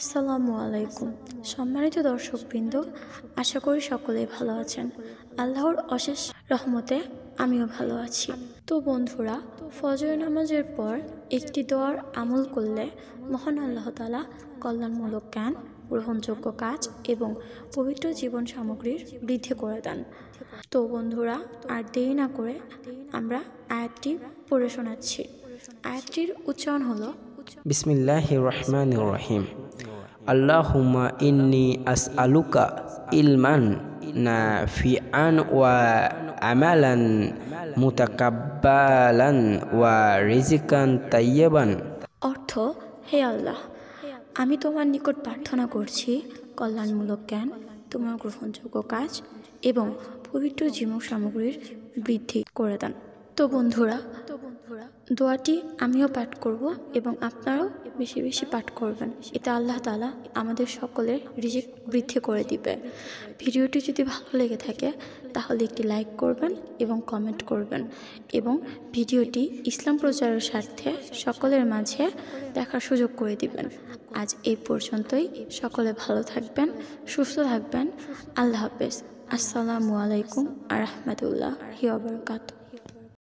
আসসালামু আলাইকুম সম্মানিত দর্শকবৃন্দ আশা করি সকলেই ভালো আছেন আল্লাহর অশেষ রহমতে আমিও ভালো আছি তো বন্ধুরা ফজর নামাজের পর একটি দোয়ার আমল করলে মহান আল্লাহ তালা কল্যাণমূলক জ্ঞান গ্রহণযোগ্য কাজ এবং পবিত্র জীবন সামগ্রীর বৃদ্ধি করে দেন তো বন্ধুরা আর দেরি না করে আমরা আয়াতটি পড়ে শোনাচ্ছি আয়াতটির উচ্চারণ হলো বিসমিল্লাহ রহমান রহিম আল্লাহুমা ইন্নি আস আলুকা ইলমান না ফিআন ওয়া আমালান মুতাকাব্বালান ওয়া রিজিকান তাইয়াবান অর্থ হে আল্লাহ আমি তোমার নিকট প্রার্থনা করছি কল্যাণমূলক জ্ঞান তোমার গ্রহণযোগ্য কাজ এবং পবিত্র জীবন সামগ্রীর বৃদ্ধি করে দেন তো বন্ধুরা বন্ধুরা দোয়াটি আমিও পাঠ করব এবং আপনারাও বেশি বেশি পাঠ করবেন এতে আল্লাহ তালা আমাদের সকলের রিজিক বৃদ্ধি করে দিবে ভিডিওটি যদি ভালো লেগে থাকে তাহলে একটি লাইক করবেন এবং কমেন্ট করবেন এবং ভিডিওটি ইসলাম প্রচারের স্বার্থে সকলের মাঝে দেখার সুযোগ করে দিবেন আজ এই পর্যন্তই সকলে ভালো থাকবেন সুস্থ থাকবেন আল্লাহ হাফেজ আসসালামু আলাইকুম আহমদুল্লাহ রহমতুল্লাহ